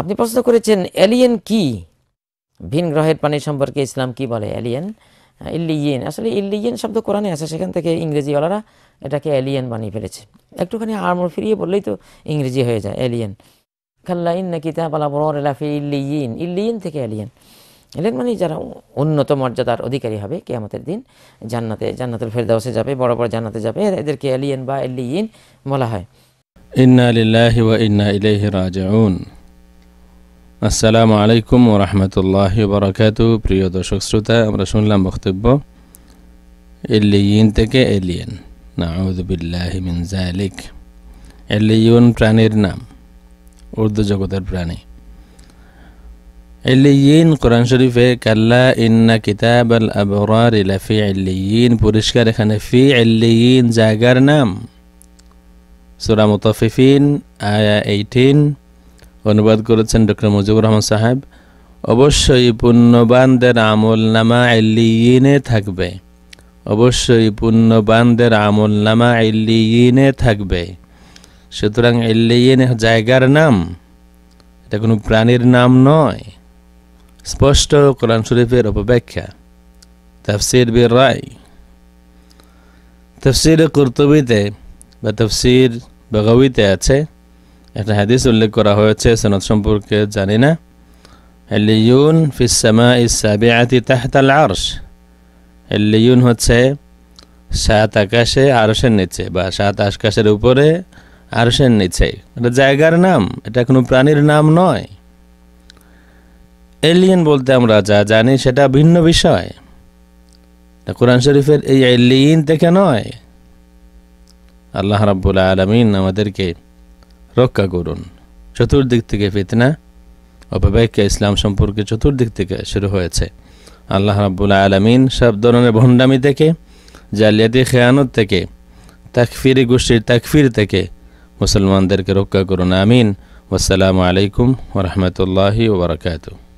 আপনি প্রশ্ন করেছেন এলিয়েন কি ভিন গ্রহের পানি সম্পর্কে ইসলাম কি বলে এলিয়েন ইল্লিয়েন আসলে ইল্লিয়েন শব্দ কোরআনে আছে সেখান থেকে ইংরেজিওয়ালারা এটাকে এলিয়েন বানিয়ে ফেলেছে একটুখানি আর্মর ফিরিয়ে বললেই তো ইংরেজি হয়ে যায় এলিয়েন খাল্লাইন না কিতাব আলাবর এলাফি ইল্লিয়েন ইল্লিয়েন থেকে এলিয়েন এলিয়েন মানে যারা উন্নত মর্যাদার অধিকারী হবে কেয়ামতের দিন জান্নাতে জান্নাতের ফেরদাউসে যাবে বড় বড় জান্নাতে যাবে এদেরকে এলিয়েন বা এলিয়েন বলা হয় ইন্না লিল্লাহি ওয়া ইন্না ইলাইহি রাজিউন আসসালামু আলাইকুম ও রহমতুল্লাহ বরাকাত প্রিয় দর্শক শ্রোতা আমরা শুনলাম বক্তব্য এলিয়ন থেকে এলিয়েন নাউদুবিল্লাহ মিন জালিক এলিয়ন প্রাণীর নাম উর্দু জগতের প্রাণী এলিয়ন কোরআন শরীফে কাল্লা ইন্না কিতাব আল আবরার লাফি এলিয়ন পরিষ্কার এখানে ফি এলিয়ন জায়গার নাম সুরা মুতাফিফিন আয়া এইটিন অনুবাদ করেছেন ডক্টর মুজিবুর রহমান সাহেব অবশ্যই পুণ্যবানদের আমল নামা এল্লিয়িনে থাকবে অবশ্যই পুণ্যবানদের আমল নামা এল্লিয়িনে থাকবে সুতরাং এল্লিয়িন জায়গার নাম এটা কোনো প্রাণীর নাম নয় স্পষ্ট কোরআন শরীফের অপব্যাখ্যা তাফসির বীর রায় তফসির কর্তবীতে বা তফসির বগাবিতে আছে একটা হাদিস উল্লেখ করা হয়েছে সনদ সম্পর্কে জানি না এলিউন ফিসামা ইসাবিআতি তাহতাল আরশ এলিউন হচ্ছে সাত আকাশে আরসের নিচে বা সাত আকাশের উপরে আরসের নিচে এটা জায়গার নাম এটা কোনো প্রাণীর নাম নয় এলিয়েন বলতে আমরা যা জানি সেটা ভিন্ন বিষয় কোরআন শরীফের এই এলিয়েন থেকে নয় আল্লাহ রাবুল আলমিন আমাদেরকে রক্ষা করুন চতুর্দিক থেকে ফিতনা অপব্যাখ্যা ইসলাম সম্পর্কে চতুর্দিক থেকে শুরু হয়েছে আল্লাহ রাবুল আলমিন সব ধরনের ভণ্ডামি থেকে জালিয়াতি খেয়ানত থেকে তাকফিরি গোষ্ঠীর তাকফির থেকে মুসলমানদেরকে রক্ষা করুন আমিন আসসালামু আলাইকুম ওরহমতুল্লাহি ওবরাকাতু